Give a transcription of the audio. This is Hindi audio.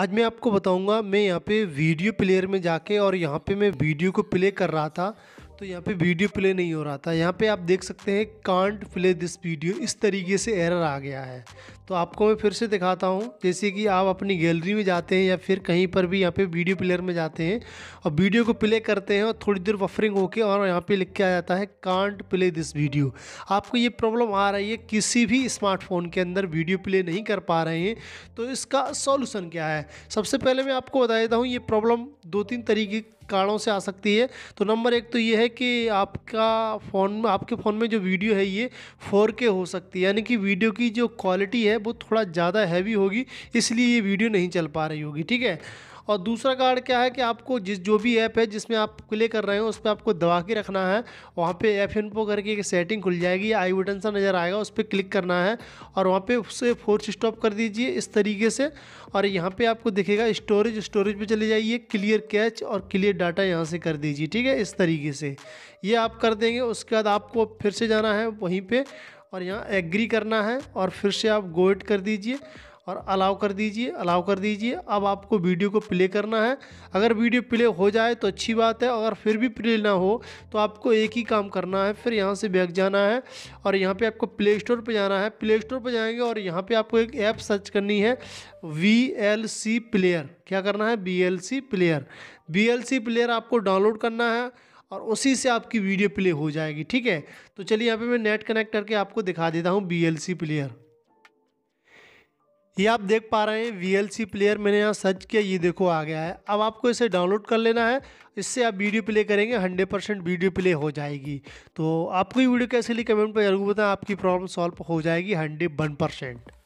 आज मैं आपको बताऊंगा मैं यहाँ पे वीडियो प्लेयर में जाके और यहाँ पे मैं वीडियो को प्ले कर रहा था दोस्तों यहाँ पे वीडियो प्ले नहीं हो रहा था यहाँ पे आप देख सकते हैं कांट प्ले दिस वीडियो इस तरीके से एरर आ गया है तो आपको मैं फिर से दिखाता हूँ जैसे कि आप अपनी गैलरी में जाते हैं या फिर कहीं पर भी यहाँ पे वीडियो प्लेयर में जाते हैं और वीडियो को प्ले करते हैं और थोड़ी देर बफरिंग होकर और यहाँ पर लिख के आ जाता है कांट प्ले दिस वीडियो आपको ये प्रॉब्लम आ रही है किसी भी स्मार्टफोन के अंदर वीडियो प्ले नहीं कर पा रहे हैं तो इसका सॉल्यूशन क्या है सबसे पहले मैं आपको बता देता हूँ ये प्रॉब्लम दो तीन तरीके कारणों से आ सकती है तो नंबर एक तो ये है कि आपका फ़ोन आपके फ़ोन में जो वीडियो है ये फोर के हो सकती है यानी कि वीडियो की जो क्वालिटी है वो थोड़ा ज़्यादा हैवी होगी इसलिए ये वीडियो नहीं चल पा रही होगी ठीक है और दूसरा कार्ड क्या है कि आपको जिस जो भी ऐप है जिसमें आप क्ले कर रहे हो उस पर आपको दबा के रखना है वहाँ पे एफ एन पो करके एक सेटिंग खुल जाएगी आई बटन सा नज़र आएगा उस पर क्लिक करना है और वहाँ पे उसे फोर्स स्टॉप कर दीजिए इस तरीके से और यहाँ पे आपको दिखेगा स्टोरेज स्टोरेज पे चले जाइए क्लियर कैच और क्लियर डाटा यहाँ से कर दीजिए ठीक है इस तरीके से ये आप कर देंगे उसके बाद आपको फिर से जाना है वहीं पर और यहाँ एग्री करना है और फिर से आप गोइट कर दीजिए और अलाउ कर दीजिए अलाउ कर दीजिए अब आपको वीडियो को प्ले करना है अगर वीडियो प्ले हो जाए तो अच्छी बात है अगर फिर भी प्ले ना हो तो आपको एक ही काम करना है फिर यहाँ से बैग जाना है और यहाँ पर आपको प्ले स्टोर पर जाना है प्ले स्टोर पर जाएंगे और यहाँ पर आपको एक ऐप सर्च करनी है वी एल सी प्लेयर क्या करना है V L C player V L C player आपको डाउनलोड करना है और उसी से आपकी वीडियो प्ले हो जाएगी ठीक है तो चलिए यहाँ पे मैं नेट कनेक्ट करके आपको दिखा देता हूँ बी एल सी प्लेयर ये आप देख पा रहे हैं वी प्लेयर मैंने यहाँ सर्च किया ये देखो आ गया है अब आपको इसे डाउनलोड कर लेना है इससे आप वीडियो प्ले करेंगे हंड्रेड परसेंट वीडियो प्ले हो जाएगी तो आपको ये वीडियो कैसे ली कमेंट पर जरूर बताएं आपकी प्रॉब्लम सॉल्व हो जाएगी हंड्रेड वन परसेंट